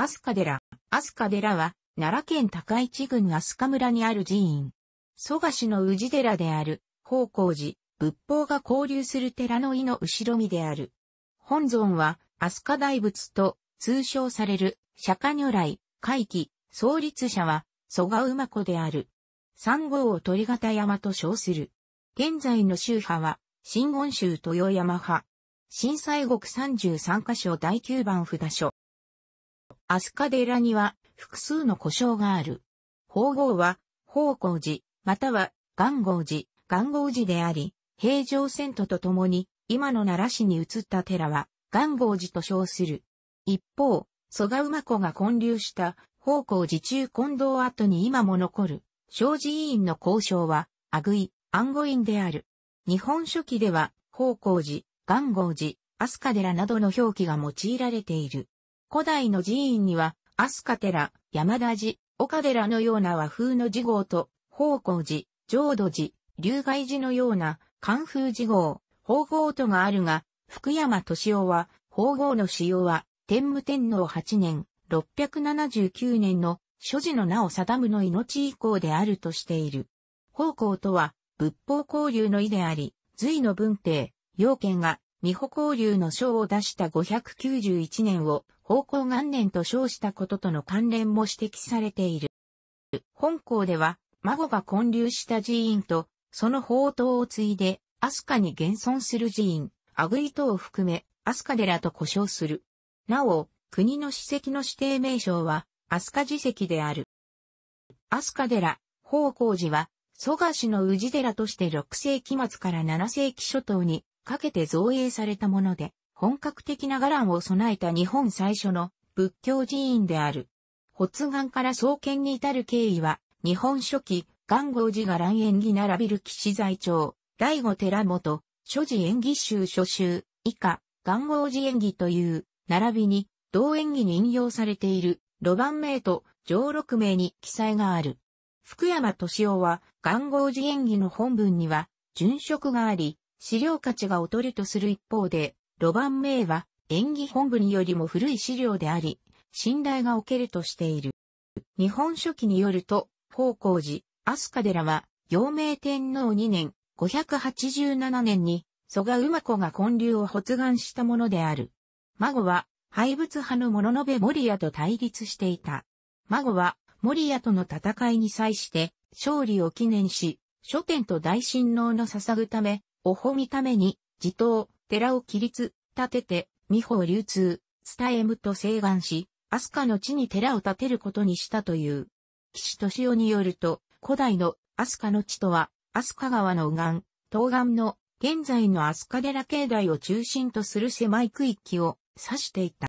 アスカ寺。アスカ寺は、奈良県高市郡アスカ村にある寺院。蘇我氏の宇治寺である、宝光寺、仏法が交流する寺の井の後ろ身である。本尊は、飛鳥大仏と通称される釈迦如来、回帰、創立者は、蘇我馬子である。三号を鳥形山と称する。現在の宗派は、新言宗豊山派。震災国33箇所第9番札所。アスカ寺には複数の故障がある。法号は、法光寺、または、元号寺、元号寺であり、平城遷都とともに、今の奈良市に移った寺は、元号寺と称する。一方、蘇我馬子が建立した、法光寺中近道跡に今も残る、正寺院の交渉は、阿久井、安護院である。日本書紀では、法光寺、元号寺、飛鳥寺などの表記が用いられている。古代の寺院には、飛鳥寺、山田寺、岡寺のような和風の寺号と、宝光寺、浄土寺、龍外寺のような寒風寺号、宝号とがあるが、福山敏夫は、宝号の使用は、天武天皇8年、679年の諸寺の名を定むの命以降であるとしている。宝光とは、仏法交流の意であり、隋の文帝、要件が美保交流の章を出した591年を方向元年と称したこととの関連も指摘されている。本校では、孫が建立した寺院と、その宝刀を継いで、飛鳥に現存する寺院、アグイトを含め、飛鳥寺と呼称する。なお、国の史跡の指定名称は、飛鳥寺跡である。飛鳥寺、方向寺は、蘇我氏の宇治寺として6世紀末から7世紀初頭にかけて造営されたもので、本格的な伽藍を備えた日本最初の仏教寺院である。発願から創建に至る経緯は、日本初期、元号寺伽藍演技並びる岸財長、第五寺本、諸寺演技集初集、以下、元号寺演技という、並びに、同演技に引用されている、路盤名と上六名に記載がある。福山敏夫は、元号寺演技の本文には、殉職があり、資料価値が劣るとする一方で、ロバン・名は演技本部によりも古い資料であり、信頼がおけるとしている。日本書紀によると、宝光寺、飛鳥寺は、陽明天皇2年、587年に、蘇我馬子が建立を発願したものである。孫は、廃仏派の物の部守屋と対立していた。孫は、守屋との戦いに際して、勝利を記念し、書店と大親王の捧ぐため、おほみために、地頭、寺を起立、立てて、美法流通、伝えむと請願し、飛鳥の地に寺を建てることにしたという。岸敏夫によると、古代の飛鳥の地とは、飛鳥川の右岸、東岸の現在の飛鳥寺境内を中心とする狭い区域を指していた。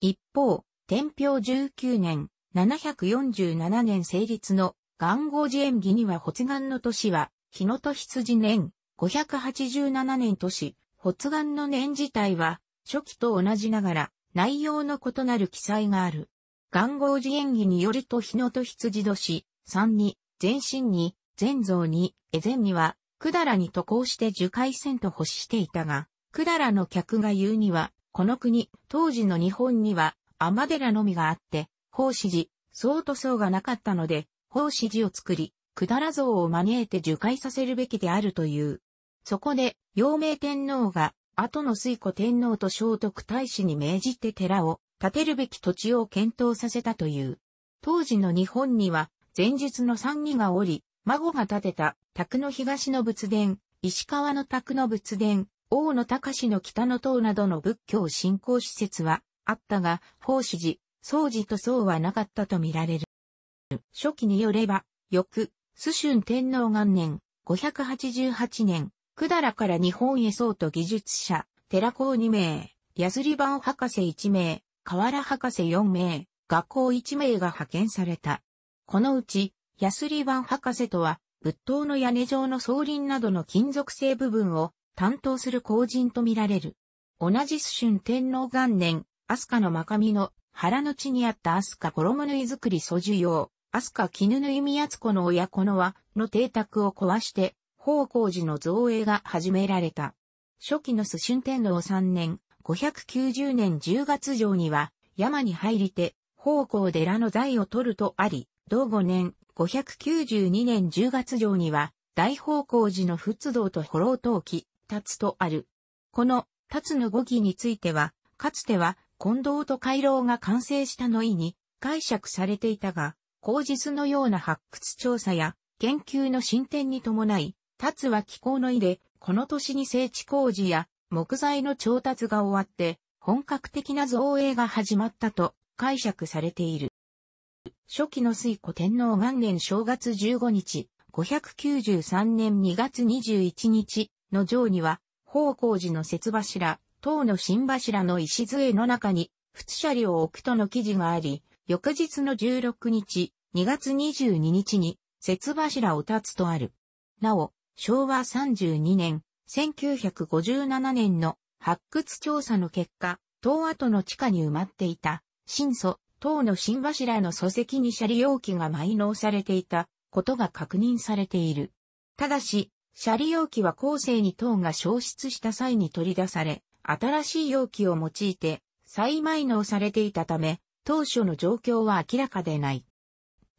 一方、天平19年、747年成立の元号寺縁起には発願の年は、日野と羊年、587年都市、発願の年自体は、初期と同じながら、内容の異なる記載がある。願号寺演技によると日野と羊年、3に、全身に、全像に、絵前には、くだらに渡航して樹海戦と欲していたが、くだらの客が言うには、この国、当時の日本には、天寺のみがあって、法師寺、相と僧がなかったので、法師寺を作り、くだら像を招いて樹海させるべきであるという。そこで、陽明天皇が、後の水古天皇と聖徳太子に命じて寺を建てるべき土地を検討させたという。当時の日本には、前述の三義がおり、孫が建てた、宅の東の仏殿、石川の宅の仏殿、大野隆の北の塔などの仏教信仰施設はあったが、法師寺、宗寺と宗はなかったとみられる。初期によれば、翌、蘇春天皇元年、588年、百済から日本へ相と技術者、寺校2名、ヤスリバン博士1名、河原博士4名、学校1名が派遣された。このうち、ヤスリバン博士とは、仏塔の屋根上の総輪などの金属製部分を担当する工人とみられる。同じ春天皇元年、飛鳥の真上の原の地にあった飛鳥衣縫い作り素需要、飛鳥絹縫い宮津子の親子の輪の邸宅を壊して、宝光寺の造営が始められた。初期の須春天皇3年、590年10月上には、山に入りて、宝光寺の財を取るとあり、同5年、592年10月上には、大宝光寺の仏道と保を陶器、立つとある。この、立つの語義については、かつては、近藤と回廊が完成したの意に解釈されていたが、口実のような発掘調査や研究の進展に伴い、立つは気候の意で、この年に整地工事や木材の調達が終わって、本格的な造営が始まったと解釈されている。初期の水古天皇元年正月15日、593年2月21日の上には、宝光寺の節柱、塔の新柱の石杖の中に、仏車両を置くとの記事があり、翌日の16日、2月22日に、節柱を立つとある。なお、昭和32年、1957年の発掘調査の結果、塔跡の地下に埋まっていた、新祖、塔の新柱の礎石に車利容器が埋納されていたことが確認されている。ただし、車利容器は後世に塔が消失した際に取り出され、新しい容器を用いて再埋納されていたため、当初の状況は明らかでない。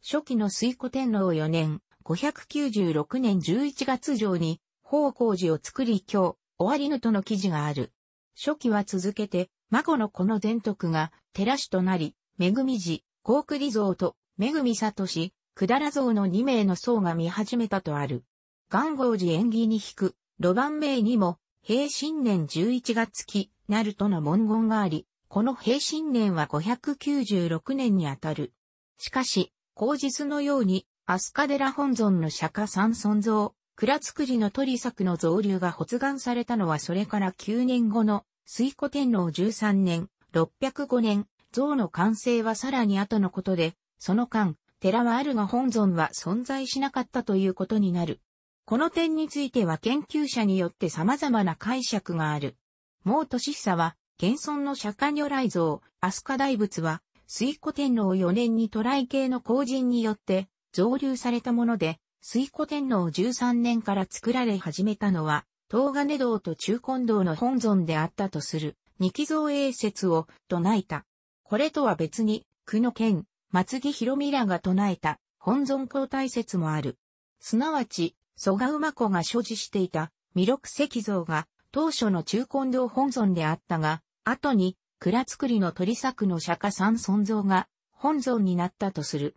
初期の水古天皇4年、596年11月上に、宝光寺を作り今日、終わりぬとの記事がある。初期は続けて、孫のこの伝徳が、寺主となり、恵み寺、高栗像と、恵み里氏、くだら像の2名の僧が見始めたとある。元号寺縁起に引く、露番名にも、平新年11月期、なるとの文言があり、この平新年は596年にあたる。しかし、口実のように、アスカデラ本尊の釈迦三尊像、蔵造りの鳥作の造流が発願されたのはそれから9年後の水古天皇13年、605年、像の完成はさらに後のことで、その間、寺はあるが本尊は存在しなかったということになる。この点については研究者によって様々な解釈がある。もう年久は、現存の釈迦如来像、飛鳥大仏は、水古天皇4年に渡来系の皇人によって、増流されたもので、水古天皇13年から作られ始めたのは、東金堂と中根堂の本尊であったとする、二木造営説を唱えた。これとは別に、久野県、松木博美らが唱えた、本尊交代説もある。すなわち、蘇我馬子が所持していた、弥勒石像が、当初の中根堂本尊であったが、後に、蔵造りの鳥作の釈迦三尊像が、本尊になったとする。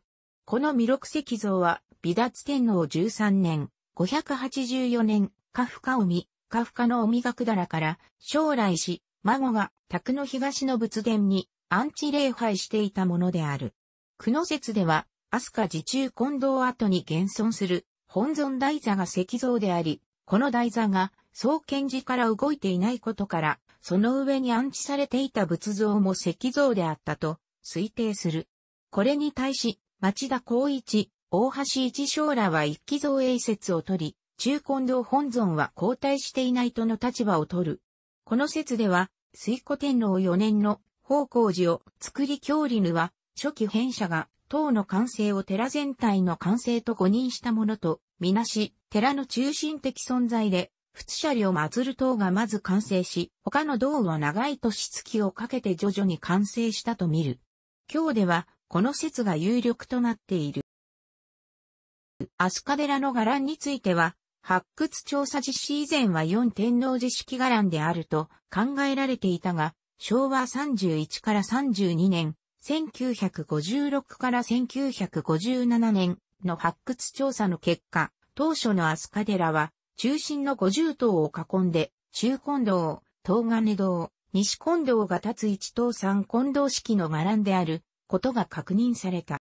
この弥勒石像は、美達天皇13年、584年、カフカミ、カフカのオミガクダラから、将来し、孫が、宅の東の仏殿に、安置礼拝していたものである。久野説では、飛鳥自中近藤後に現存する、本尊台座が石像であり、この台座が、創建時から動いていないことから、その上に安置されていた仏像も石像であったと推定する。これに対し、町田光一、大橋一将らは一気造営説を取り、中根道本尊は交代していないとの立場を取る。この説では、水古天皇4年の宝光寺を作り教理ぬは、初期変者が、塔の完成を寺全体の完成と誤認したものと、みなし、寺の中心的存在で、仏舎利を祀る塔がまず完成し、他の道は長い年月をかけて徐々に完成したと見る。今日では、この説が有力となっている。アスカデラの伽藍については、発掘調査実施以前は四天王寺式伽藍であると考えられていたが、昭和31から32年、1956から1957年の発掘調査の結果、当初のアスカデラは、中心の50頭を囲んで、中根堂、東金堂、西根堂が立つ一等三根堂式の伽藍である、ことが確認された。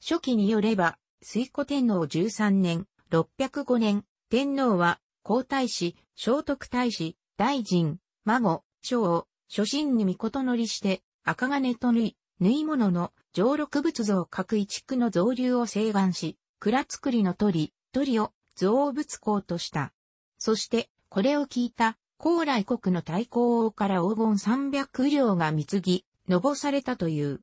初期によれば、水古天皇13年、605年、天皇は、皇太子、聖徳太子、大臣、孫、長初諸に御事乗りして、赤金と縫い、縫い物の上六仏像各一区の造流を請願し、蔵造りの鳥、鳥を造物公とした。そして、これを聞いた、高来国の太閤王から黄金300両が貢ぎ、のぼされたという。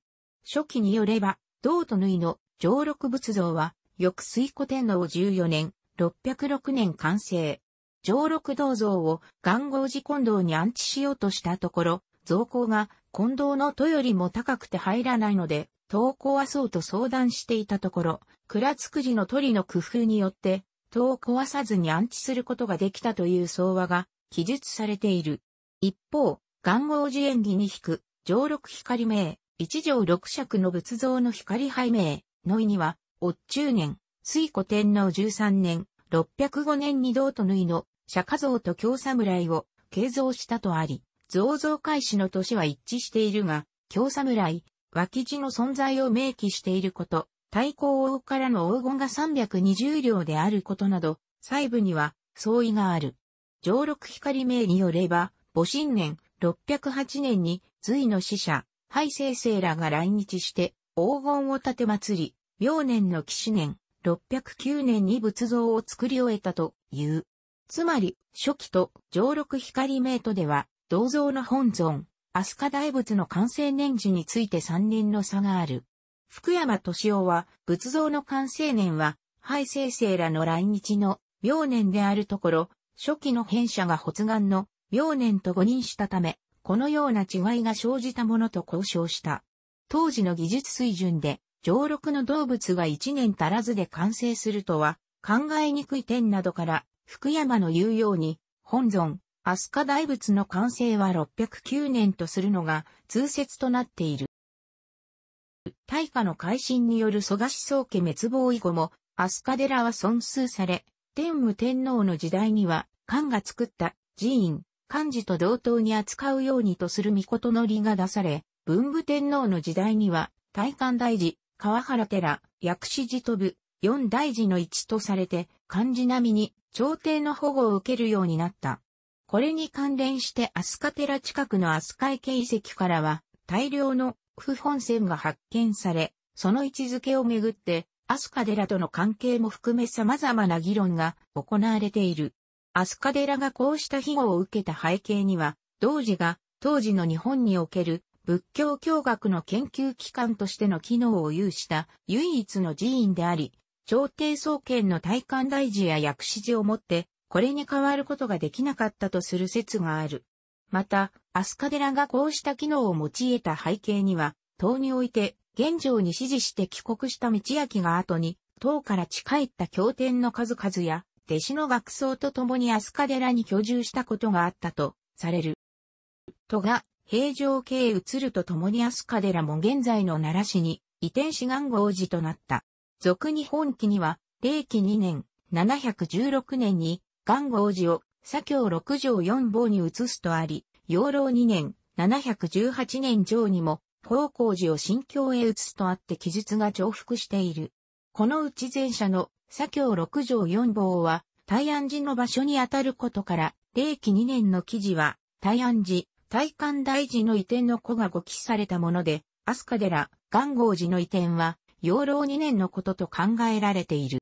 初期によれば、道と縫いの上六仏像は、翌水古天皇14年、606年完成。上六銅像を願。号寺近道に安置しようとしたところ、造高が近道の戸よりも高くて入らないので、戸を壊そうと相談していたところ、倉津くじの鳥の工夫によって、戸を壊さずに安置することができたという相話が記述されている。一方、願号寺演技に引く上六光明、一条六尺の仏像の光拝明、の意には、お中年、水古天皇十三年、六百五年に道と縫いの、釈迦像と京侍を、継造したとあり、造像開始の年は一致しているが、京侍、脇地の存在を明記していること、太閤王からの黄金が三百二十両であることなど、細部には相違がある。上六光明によれば、母神年、608年に隋の使者、敗生生らが来日して黄金を建て祭り、明年の騎始年、609年に仏像を作り終えたという。つまり、初期と上六光ーとでは、銅像の本尊、飛鳥大仏の完成年次について3年の差がある。福山敏夫は、仏像の完成年は、敗生生らの来日の明年であるところ、初期の変者が発願の明年と誤認したため、このような違いが生じたものと交渉した。当時の技術水準で、上六の動物が1年足らずで完成するとは、考えにくい点などから、福山の言うように、本尊、飛鳥大仏の完成は609年とするのが通説となっている。大化の改新による蘇我思想家滅亡以後も、飛鳥寺は損数され、天武天皇の時代には、漢が作った寺院、漢字と同等に扱うようにとする御事の理が出され、文武天皇の時代には、大漢大寺、川原寺、薬師寺飛ぶ、四大寺の一とされて、漢字並みに朝廷の保護を受けるようになった。これに関連して飛鳥寺近くの飛鳥池遺跡からは、大量の不本線が発見され、その位置づけをめぐって、飛鳥寺との関係も含め様々な議論が行われている。アスカデラがこうした庇護を受けた背景には、同時が当時の日本における仏教教学の研究機関としての機能を有した唯一の寺院であり、朝廷総研の体官大事や薬師寺をもって、これに変わることができなかったとする説がある。また、アスカデラがこうした機能を用いた背景には、唐において、現状に支持して帰国した道明が後に、唐から近いった経典の数々や、弟子の学僧と共に飛鳥寺に居住したことがあったとされる。都が平城系へ移ると共に飛鳥寺も現在の奈良市に移転志願号寺となった。俗に本記には、霊紀2年、716年に、願号寺を、左京六条四坊に移すとあり、養老2年、718年上にも、高校寺を新京へ移すとあって記述が重複している。この内前者の左京六条四坊は、大安寺の場所にあたることから、令紀二年の記事は、大安寺、大観大寺の移転の子が誤記されたもので、飛鳥寺、元号寺の移転は、養老二年のことと考えられている。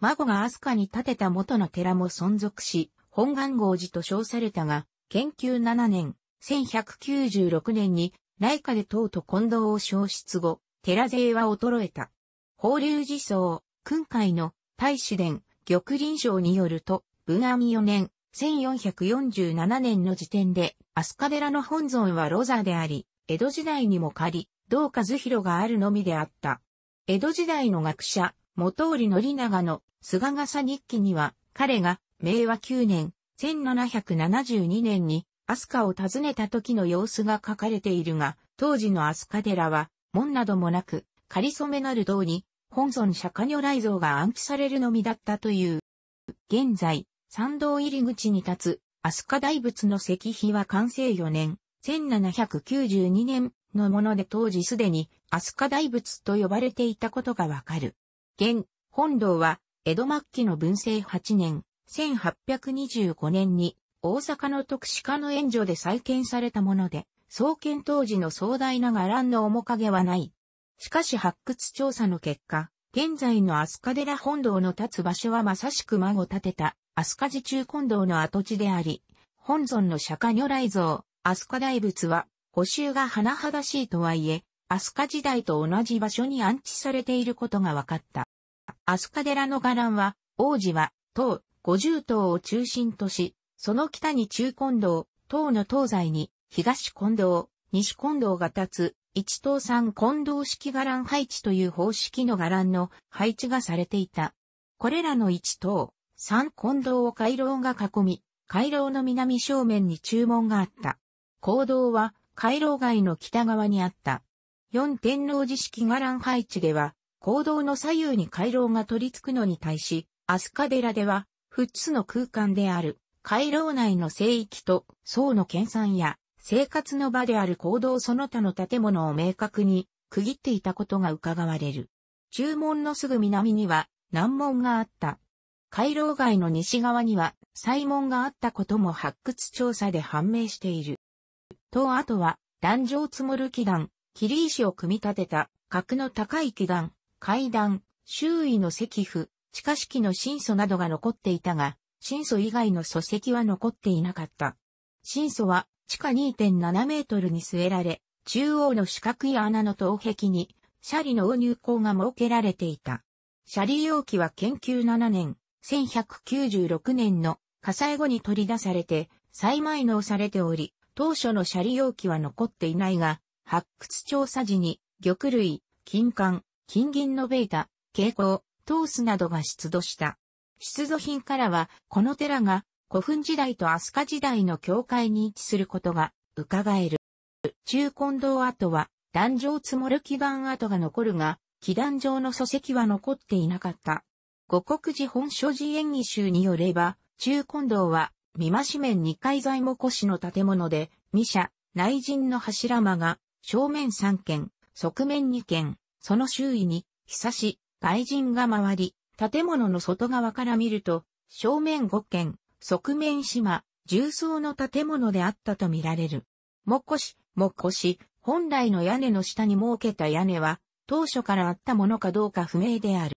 孫が飛鳥に建てた元の寺も存続し、本願号寺と称されたが、研究七年、1196年に、内科で唐と近藤を消失後、寺勢は衰えた。法隆寺僧、訓海の大使伝玉林省によると、文安4年、1447年の時点で、飛鳥寺の本尊はロザであり、江戸時代にも仮、道和広があるのみであった。江戸時代の学者、元織宣長の菅笠日記には、彼が明和9年、1772年に飛鳥を訪ねた時の様子が書かれているが、当時の飛鳥寺は門などもなく、仮染めなる道に本尊釈迦如来像が安置されるのみだったという。現在、参道入り口に立つ、飛鳥大仏の石碑は完成4年、1792年のもので当時すでに飛鳥大仏と呼ばれていたことがわかる。現、本堂は、江戸末期の文政8年、1825年に、大阪の特殊化の援助で再建されたもので、創建当時の壮大な伽藍の面影はない。しかし発掘調査の結果、現在の飛鳥寺本堂の立つ場所はまさしく孫建てた飛鳥寺中本堂の跡地であり、本尊の釈迦如来像、飛鳥大仏は、補修が甚だしいとはいえ、飛鳥時代と同じ場所に安置されていることが分かった。飛鳥寺の伽藍は、王子は、唐、五十島を中心とし、その北に中近堂、唐の東西に、東近堂、西近堂が立つ、一等三混同式伽藍配置という方式の伽藍の配置がされていた。これらの一等三混同を回廊が囲み、回廊の南正面に注文があった。行動は回廊外の北側にあった。四天王寺式伽藍配置では、行動の左右に回廊が取り付くのに対し、飛鳥寺では、二つの空間である、回廊内の聖域と、層の研鑽や、生活の場である行動その他の建物を明確に区切っていたことが伺われる。中門のすぐ南には南門があった。回廊街の西側には西門があったことも発掘調査で判明している。とあとは、壇上積もる祈願、霧石を組み立てた、格の高い祈願、階段、周囲の石符、地下式の新祖などが残っていたが、新祖以外の礎石は残っていなかった。新祖は地下2.7メートルに据えられ、中央の四角い穴の頭壁に、シャリの入口が設けられていた。シャリ容器は研究7年、1196年の火災後に取り出されて、再埋納されており、当初のシャリ容器は残っていないが、発掘調査時に、玉類、金管、金銀のベータ、蛍光、トースなどが出土した。出土品からは、この寺が古墳時代と飛鳥時代の境界に位置することが伺える。中近堂跡は、壇上積もる基盤跡が残るが、基壇上の礎石は残っていなかった。五国寺本所寺演技集によれば、中近堂は、三間市面二階材も越の建物で、二社、内陣の柱間が、正面三軒、側面二軒、その周囲に、久し、外陣が回り、建物の外側から見ると、正面五軒、側面島、重層の建物であったとみられる。もこし、もこし、本来の屋根の下に設けた屋根は、当初からあったものかどうか不明である。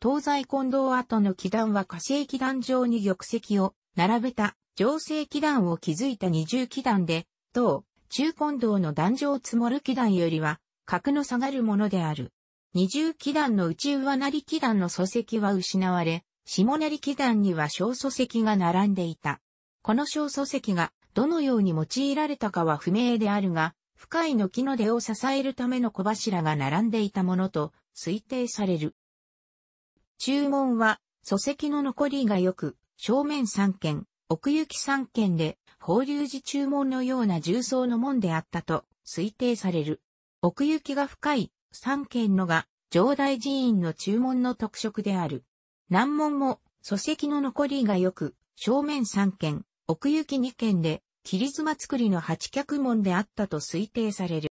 東西近道跡の基壇は火星基壇上に玉石を並べた上星基壇を築いた二重基壇で、当、中近道の壇上積もる基壇よりは、格の下がるものである。二重基壇の内上なり基壇の礎石は失われ、下成祈壇には小祖石が並んでいた。この小祖石がどのように用いられたかは不明であるが、深いの木の出を支えるための小柱が並んでいたものと推定される。注文は、祖石の残りがよく、正面3軒、奥行き3軒で、法隆寺注文のような重層の門であったと推定される。奥行きが深い3軒のが、上大寺院の注文の特色である。南門も、礎石の残りが良く、正面3軒、奥行き2軒で、切妻造りの八脚門であったと推定される。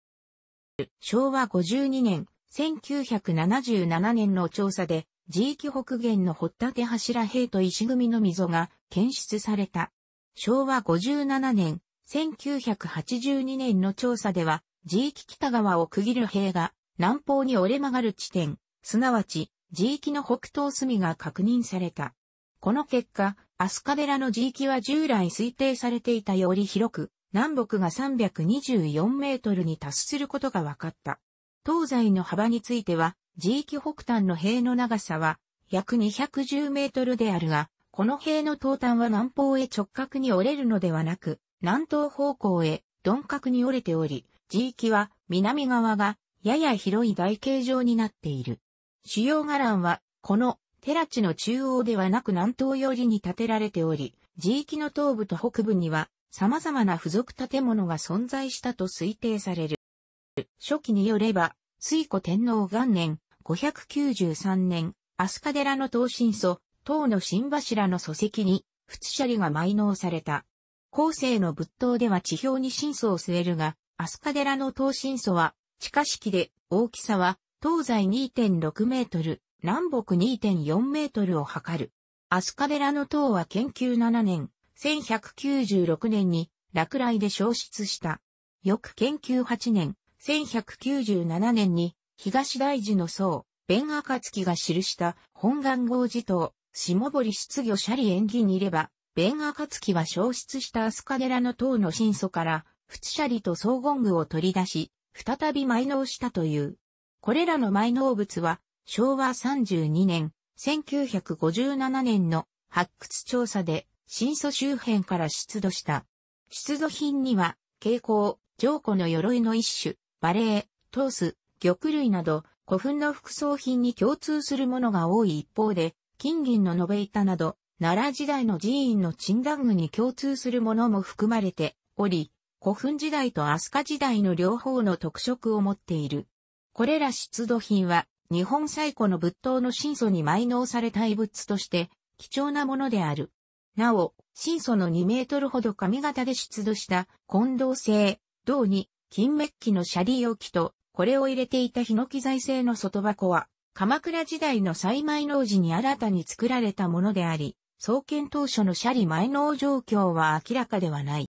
昭和52年、1977年の調査で、地域北限の掘立柱塀と石組みの溝が検出された。昭和57年、1982年の調査では、地域北側を区切る塀が南方に折れ曲がる地点、すなわち地域の北東隅が確認された。この結果、アスカベラの地域は従来推定されていたより広く、南北が324メートルに達することが分かった。東西の幅については、地域北端の塀の長さは約210メートルであるが、この塀の東端は南方へ直角に折れるのではなく、南東方向へ鈍角に折れており、地域は南側がやや広い台形状になっている。主要伽藍は、この、寺地の中央ではなく南東寄りに建てられており、地域の東部と北部には、様々な付属建物が存在したと推定される。初期によれば、水古天皇元年、593年、飛鳥寺の東神祖、東の新柱の礎石に、仏舎利が埋納された。後世の仏塔では地表に神祖を据えるが、飛鳥寺の東神祖は、地下式で、大きさは、東西2.6メートル、南北2.4メートルを測る。アスカデラの塔は研究7年、1196年に落雷で消失した。翌研究8年、1197年に東大寺の僧、ベン・アカツキが記した本願号寺塔、下堀出魚シャリ演技にいれば、ベン・アカツキは消失したアスカデラの塔の真祖から、仏シャリと総言具を取り出し、再び埋納したという。これらの埋納物は、昭和32年、1957年の発掘調査で、新祖周辺から出土した。出土品には、蛍光、上古の鎧の一種、バレー、トース、玉類など、古墳の副葬品に共通するものが多い一方で、金銀の延べ板など、奈良時代の寺院の鎮団具に共通するものも含まれており、古墳時代と飛鳥時代の両方の特色を持っている。これら出土品は、日本最古の仏塔の神祖に埋納された遺物として、貴重なものである。なお、神祖の2メートルほど髪型で出土した混同製、銅に金メッキのシャリ容器と、これを入れていたヒノキ材製の外箱は、鎌倉時代の再埋納時に新たに作られたものであり、創建当初のシャリ埋納状況は明らかではない。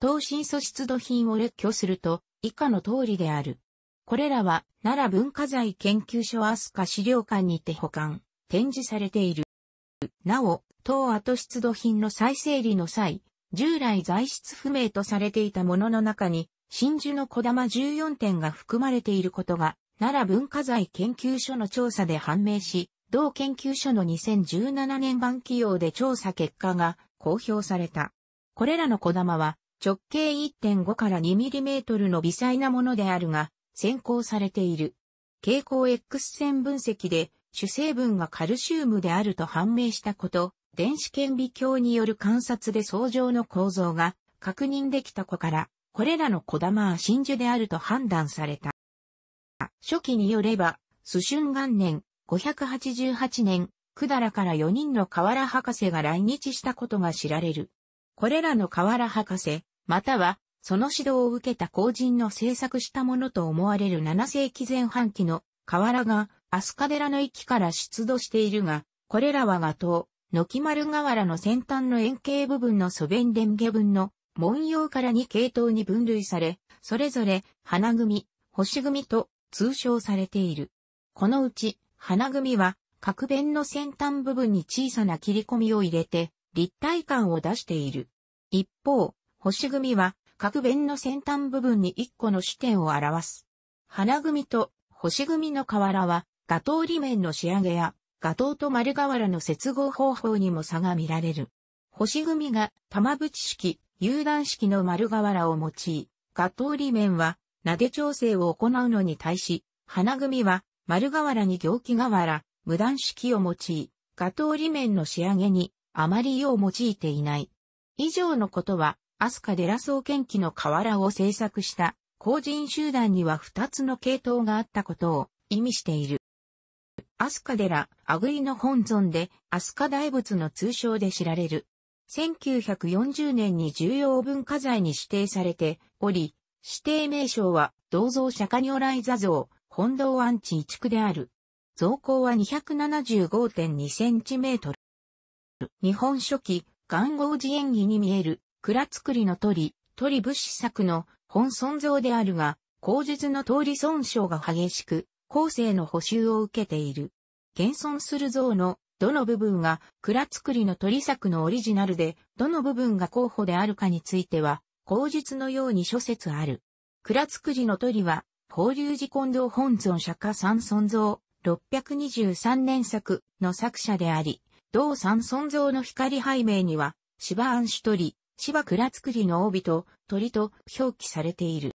当新素出土品を列挙すると、以下の通りである。これらは奈良文化財研究所アスカ資料館にて保管、展示されている。なお、当後出土品の再整理の際、従来材質不明とされていたものの中に、真珠の小玉14点が含まれていることが、奈良文化財研究所の調査で判明し、同研究所の2017年版起用で調査結果が公表された。これらの小玉は直径1.5から2トルの微細なものであるが、先行されている。蛍光 X 線分析で主成分がカルシウムであると判明したこと、電子顕微鏡による観察で相乗の構造が確認できた子から、これらの小玉は真珠であると判断された。初期によれば、スシュン元年、588年、百済から4人の河原博士が来日したことが知られる。これらの河原博士、またはその指導を受けた後人の制作したものと思われる7世紀前半期の瓦が飛鳥寺の域から出土しているが、これらは画塔、軒丸瓦の先端の円形部分の素弁伝下分の文様から2系統に分類され、それぞれ花組、星組と通称されている。このうち花組は各弁の先端部分に小さな切り込みを入れて立体感を出している。一方、星組は各弁の先端部分に1個の視点を表す。花組と星組の瓦は、ガトー裏面の仕上げや、ガトーと丸瓦の接合方法にも差が見られる。星組が玉縁式、有段式の丸瓦を用い、ガトー裏面は、撫で調整を行うのに対し、花組は丸瓦に行基瓦、無段式を用い、ガトー裏面の仕上げに、あまり用を用いていない。以上のことは、アスカ・デラ総研機の瓦を制作した工人集団には二つの系統があったことを意味している。アスカデラ、アグリの本尊で、アスカ大仏の通称で知られる。1940年に重要文化財に指定されており、指定名称は、銅像釈迦如来座像、本堂安置移築である。造高は275.2センチメートル。日本初期、元号寺演技に見える蔵造りの鳥、鳥物資作の本尊像であるが、口述の通り損傷が激しく、後世の補修を受けている。現存する像のどの部分が蔵造りの鳥作のオリジナルで、どの部分が候補であるかについては、口述のように諸説ある。蔵造りの鳥は、法隆寺近藤本尊釈迦三尊像、623年作の作者であり、同三尊像の光背面には、芝安主鳥、芝倉造りの帯と鳥と表記されている。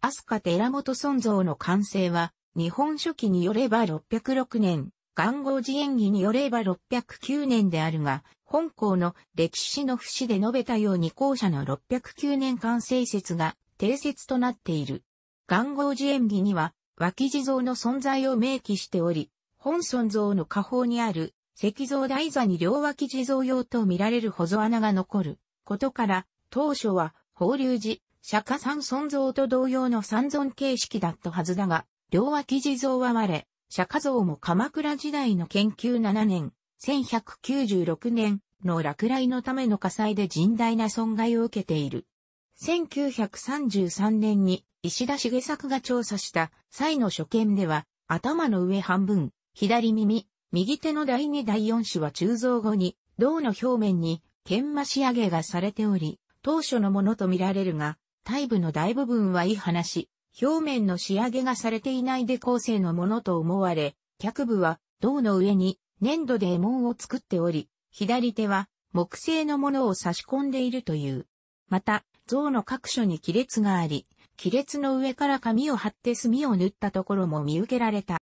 飛鳥寺本尊像の完成は、日本書紀によれば606年、元号寺演技によれば609年であるが、本校の歴史の節で述べたように校舎の609年完成説が定説となっている。元号寺演技には、脇地蔵の存在を明記しており、本尊像の下方にある石像台座に両脇地蔵用と見られる保存穴が残る。ことから、当初は、法隆寺、釈迦三尊像と同様の三尊形式だったはずだが、両脇地蔵は割れ、釈迦像も鎌倉時代の研究7年、1196年の落雷のための火災で甚大な損害を受けている。1933年に石田茂作が調査した際の所見では、頭の上半分、左耳、右手の第二第4種は鋳造後に、銅の表面に研磨仕上げがされており、当初のものとみられるが、体部の大部分はいい話、表面の仕上げがされていないで構成のものと思われ、脚部は銅の上に粘土で絵文を作っており、左手は木製のものを差し込んでいるという。また、像の各所に亀裂があり、亀裂の上から紙を貼って墨を塗ったところも見受けられた。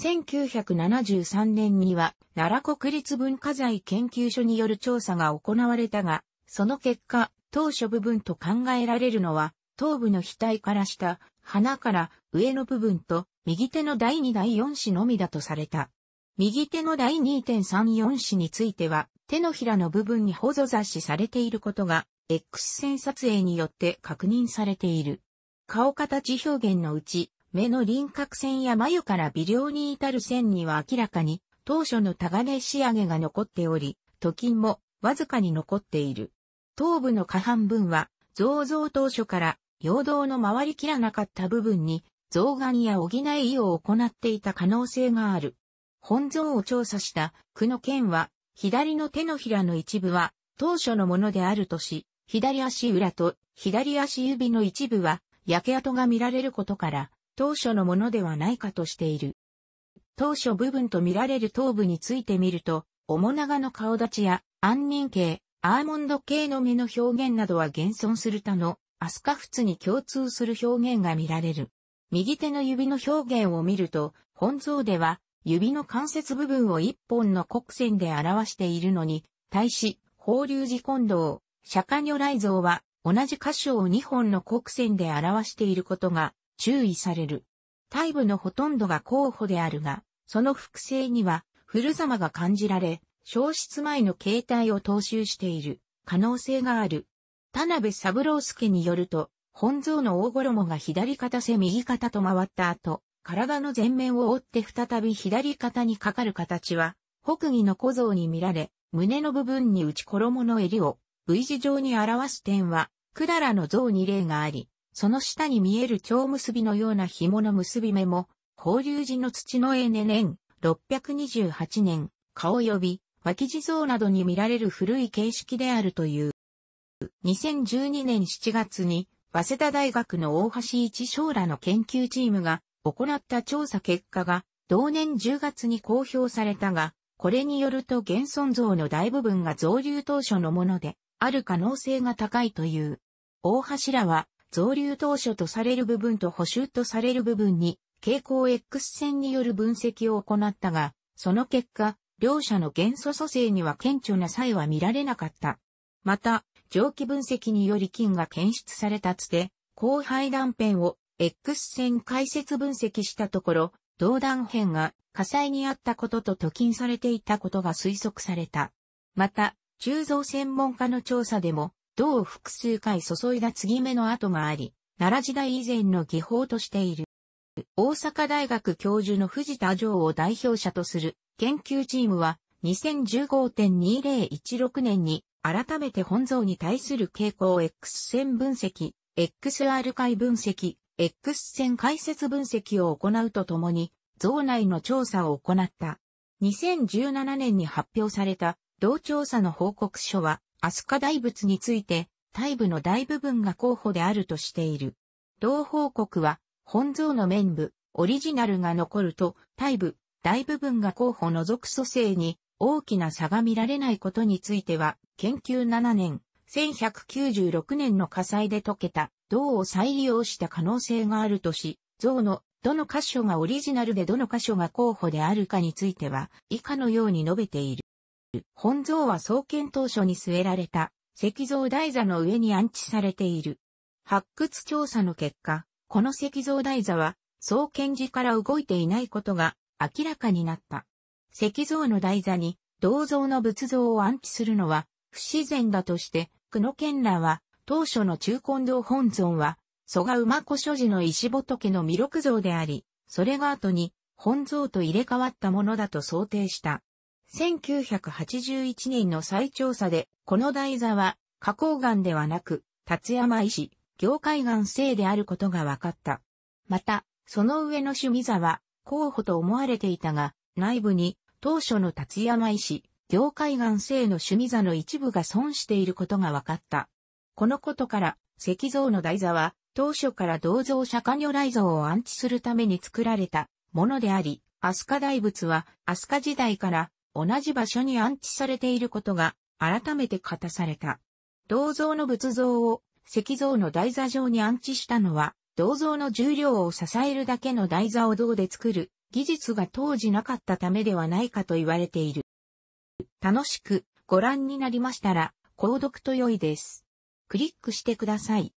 1973年には奈良国立文化財研究所による調査が行われたが、その結果、当初部分と考えられるのは、頭部の額から下、鼻から上の部分と、右手の第2第4子のみだとされた。右手の第2.34子については、手のひらの部分にほぞ雑誌されていることが、X 線撮影によって確認されている。顔形表現のうち、目の輪郭線や眉から微量に至る線には明らかに、当初のタガネ仕上げが残っており、時金もわずかに残っている。頭部の下半分は、造像当初から、陽動の回りきらなかった部分に、増眼や補い意を行っていた可能性がある。本像を調査した区の健は、左の手のひらの一部は、当初のものであるとし、左足裏と左足指の一部は、焼け跡が見られることから、当初のものではないかとしている。当初部分と見られる頭部についてみると、面長の顔立ちや杏仁系、アーモンド系の目の表現などは現存する他のアスカフツに共通する表現が見られる。右手の指の表現を見ると、本像では指の関節部分を一本の黒線で表しているのに、対し、法隆寺近藤、釈迦如来像は同じ箇所を二本の黒線で表していることが注意される。体部のほとんどが候補であるが、その複製には古様が感じられ、消失前の形態を踏襲している可能性がある。田辺三郎介によると、本像の大衣が左肩せ右肩と回った後、体の前面を覆って再び左肩にかかる形は、北儀の小像に見られ、胸の部分に内衣の襟を V 字状に表す点は、百済の像に例があり、その下に見える蝶結びのような紐の結び目も、法隆寺の土のね年628年、顔及び、脇地蔵などに見られる古い形式であるという。2012年7月に、早稲田大学の大橋一章らの研究チームが行った調査結果が、同年10月に公表されたが、これによると現存像の大部分が造流当初のもので、ある可能性が高いという。大橋らは、増流当初とされる部分と補修とされる部分に、蛍光 X 線による分析を行ったが、その結果、両者の元素組成には顕著な差異は見られなかった。また、蒸気分析により菌が検出されたつて、後排断片を X 線解説分析したところ、同断片が火災にあったことと貯金されていたことが推測された。また、鋳造専門家の調査でも、銅を複数回注いだ継ぎ目の跡があり、奈良時代以前の技法としている。大阪大学教授の藤田城を代表者とする研究チームは2015.2016年に改めて本像に対する傾向 X 線分析、XR 回分析、X 線解説分析を行うとともに、像内の調査を行った。2017年に発表された同調査の報告書は、アスカ大仏について、大部の大部分が候補であるとしている。同報告は、本像の面部、オリジナルが残ると、大部、大部分が候補除く蘇生に、大きな差が見られないことについては、研究7年、1196年の火災で溶けた、銅を再利用した可能性があるとし、像のどの箇所がオリジナルでどの箇所が候補であるかについては、以下のように述べている。本像は創建当初に据えられた石像台座の上に安置されている。発掘調査の結果、この石像台座は創建時から動いていないことが明らかになった。石像の台座に銅像の仏像を安置するのは不自然だとして、久野県らは当初の中根堂本尊は、蘇我馬子所持の石仏の弥勒像であり、それが後に本像と入れ替わったものだと想定した。1981年の再調査で、この台座は、花崗岩ではなく、立山石、業界岩製であることが分かった。また、その上の趣味座は、候補と思われていたが、内部に、当初の立山石、業界岩製の趣味座の一部が損していることが分かった。このことから、石像の台座は、当初から銅像釈迦如来像を安置するために作られたものであり、飛鳥大仏は、飛鳥時代から同じ場所に安置されていることが改めて語された。銅像の仏像を石像の台座上に安置したのは、銅像の重量を支えるだけの台座を銅で作る技術が当時なかったためではないかと言われている。楽しくご覧になりましたら、購読と良いです。クリックしてください。